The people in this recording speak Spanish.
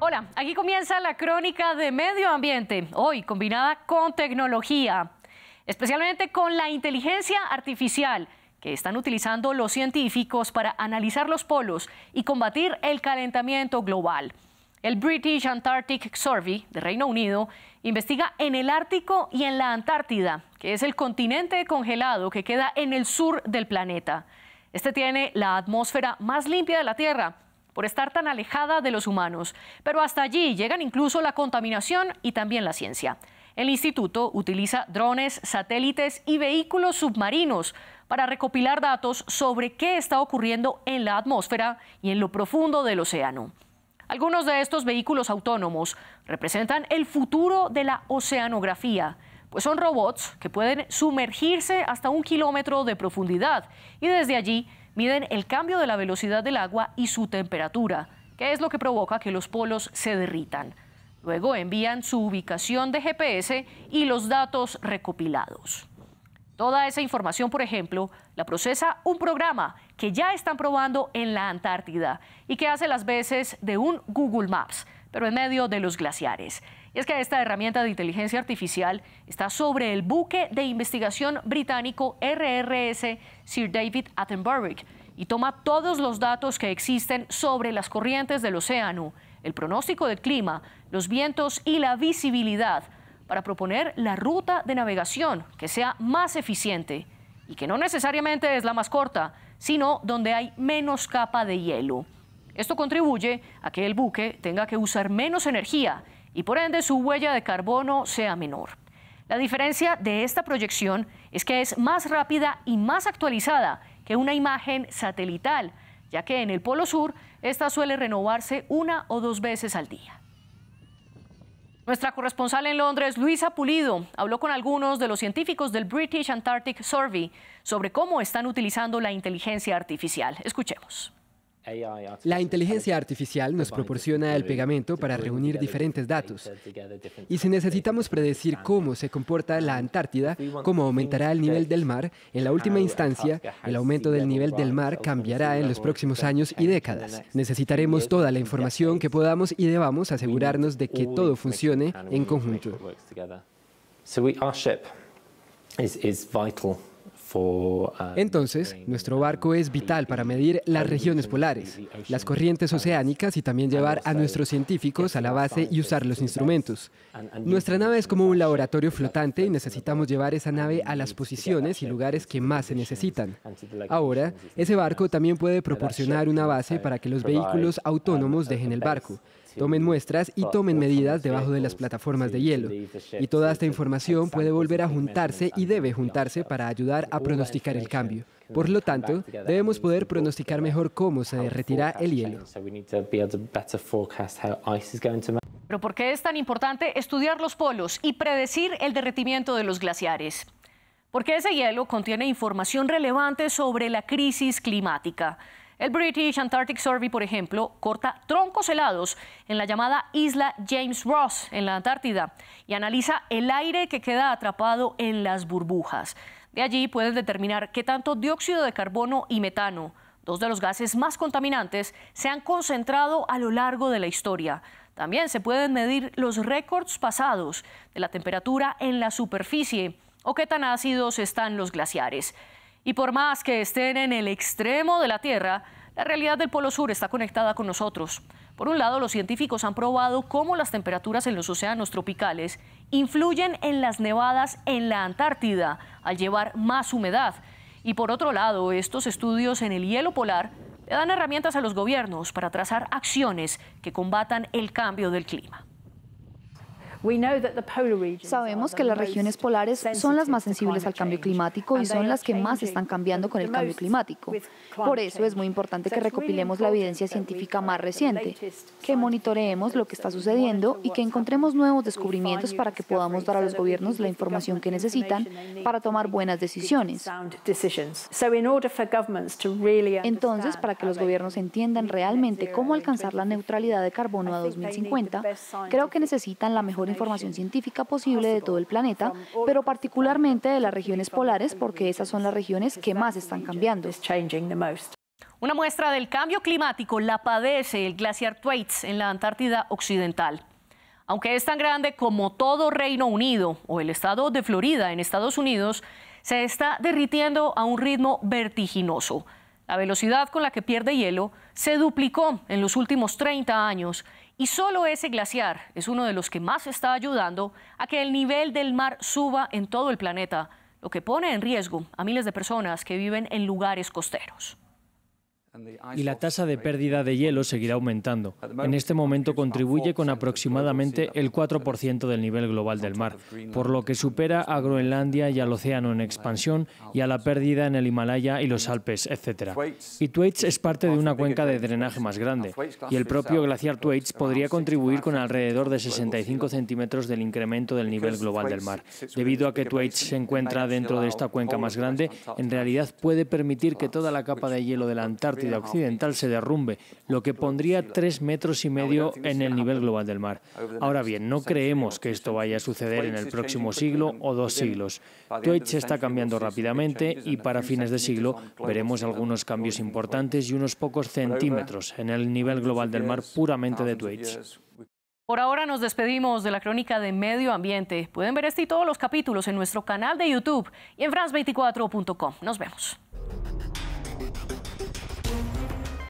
Hola, aquí comienza la crónica de medio ambiente, hoy combinada con tecnología, especialmente con la inteligencia artificial que están utilizando los científicos para analizar los polos y combatir el calentamiento global. El British Antarctic Survey de Reino Unido investiga en el Ártico y en la Antártida, que es el continente congelado que queda en el sur del planeta. Este tiene la atmósfera más limpia de la Tierra por estar tan alejada de los humanos, pero hasta allí llegan incluso la contaminación y también la ciencia. El instituto utiliza drones, satélites y vehículos submarinos para recopilar datos sobre qué está ocurriendo en la atmósfera y en lo profundo del océano. Algunos de estos vehículos autónomos representan el futuro de la oceanografía, pues son robots que pueden sumergirse hasta un kilómetro de profundidad y desde allí miden el cambio de la velocidad del agua y su temperatura, que es lo que provoca que los polos se derritan. Luego envían su ubicación de GPS y los datos recopilados. Toda esa información, por ejemplo, la procesa un programa que ya están probando en la Antártida y que hace las veces de un Google Maps, pero en medio de los glaciares. Y es que esta herramienta de inteligencia artificial está sobre el buque de investigación británico RRS Sir David Attenborough y toma todos los datos que existen sobre las corrientes del océano, el pronóstico del clima, los vientos y la visibilidad para proponer la ruta de navegación que sea más eficiente y que no necesariamente es la más corta, sino donde hay menos capa de hielo. Esto contribuye a que el buque tenga que usar menos energía y por ende su huella de carbono sea menor. La diferencia de esta proyección es que es más rápida y más actualizada que una imagen satelital, ya que en el Polo Sur esta suele renovarse una o dos veces al día. Nuestra corresponsal en Londres, Luisa Pulido, habló con algunos de los científicos del British Antarctic Survey sobre cómo están utilizando la inteligencia artificial. Escuchemos. La inteligencia artificial nos proporciona el pegamento para reunir diferentes datos. Y si necesitamos predecir cómo se comporta la Antártida, cómo aumentará el nivel del mar, en la última instancia, el aumento del nivel del mar cambiará en los próximos años y décadas. Necesitaremos toda la información que podamos y debamos asegurarnos de que todo funcione en conjunto. Entonces, nuestro barco es vital para medir las regiones polares, las corrientes oceánicas y también llevar a nuestros científicos a la base y usar los instrumentos. Nuestra nave es como un laboratorio flotante y necesitamos llevar esa nave a las posiciones y lugares que más se necesitan. Ahora, ese barco también puede proporcionar una base para que los vehículos autónomos dejen el barco tomen muestras y tomen medidas debajo de las plataformas de hielo. Y toda esta información puede volver a juntarse y debe juntarse para ayudar a pronosticar el cambio. Por lo tanto, debemos poder pronosticar mejor cómo se derretirá el hielo. Pero ¿por qué es tan importante estudiar los polos y predecir el derretimiento de los glaciares? Porque ese hielo contiene información relevante sobre la crisis climática. El British Antarctic Survey, por ejemplo, corta troncos helados en la llamada isla James Ross, en la Antártida, y analiza el aire que queda atrapado en las burbujas. De allí pueden determinar qué tanto dióxido de carbono y metano, dos de los gases más contaminantes, se han concentrado a lo largo de la historia. También se pueden medir los récords pasados de la temperatura en la superficie o qué tan ácidos están los glaciares. Y por más que estén en el extremo de la Tierra, la realidad del Polo Sur está conectada con nosotros. Por un lado, los científicos han probado cómo las temperaturas en los océanos tropicales influyen en las nevadas en la Antártida al llevar más humedad. Y por otro lado, estos estudios en el hielo polar le dan herramientas a los gobiernos para trazar acciones que combatan el cambio del clima. Sabemos que las regiones polares son las más sensibles al cambio climático y son las que más están cambiando con el cambio climático. Por eso es muy importante que recopilemos la evidencia científica más reciente, que monitoreemos lo que está sucediendo y que encontremos nuevos descubrimientos para que podamos dar a los gobiernos la información que necesitan para tomar buenas decisiones. Entonces, para que los gobiernos entiendan realmente cómo alcanzar la neutralidad de carbono a 2050, creo que necesitan la mejor información científica posible de todo el planeta, pero particularmente de las regiones polares, porque esas son las regiones que más están cambiando. Una muestra del cambio climático la padece el glaciar Thwaites en la Antártida Occidental. Aunque es tan grande como todo Reino Unido o el estado de Florida en Estados Unidos, se está derritiendo a un ritmo vertiginoso. La velocidad con la que pierde hielo se duplicó en los últimos 30 años y solo ese glaciar es uno de los que más está ayudando a que el nivel del mar suba en todo el planeta, lo que pone en riesgo a miles de personas que viven en lugares costeros y la tasa de pérdida de hielo seguirá aumentando. En este momento contribuye con aproximadamente el 4% del nivel global del mar, por lo que supera a Groenlandia y al océano en expansión y a la pérdida en el Himalaya y los Alpes, etc. Y Thwaites es parte de una cuenca de drenaje más grande, y el propio glaciar Thwaites podría contribuir con alrededor de 65 centímetros del incremento del nivel global del mar. Debido a que Thwaites se encuentra dentro de esta cuenca más grande, en realidad puede permitir que toda la capa de hielo de la Antártida Occidental se derrumbe, lo que pondría tres metros y medio en el nivel global del mar. Ahora bien, no creemos que esto vaya a suceder en el próximo siglo o dos siglos. Twitch está cambiando rápidamente y para fines de siglo veremos algunos cambios importantes y unos pocos centímetros en el nivel global del mar puramente de Twitch. Por ahora nos despedimos de la crónica de medio ambiente. Pueden ver este y todos los capítulos en nuestro canal de YouTube y en france24.com. Nos vemos.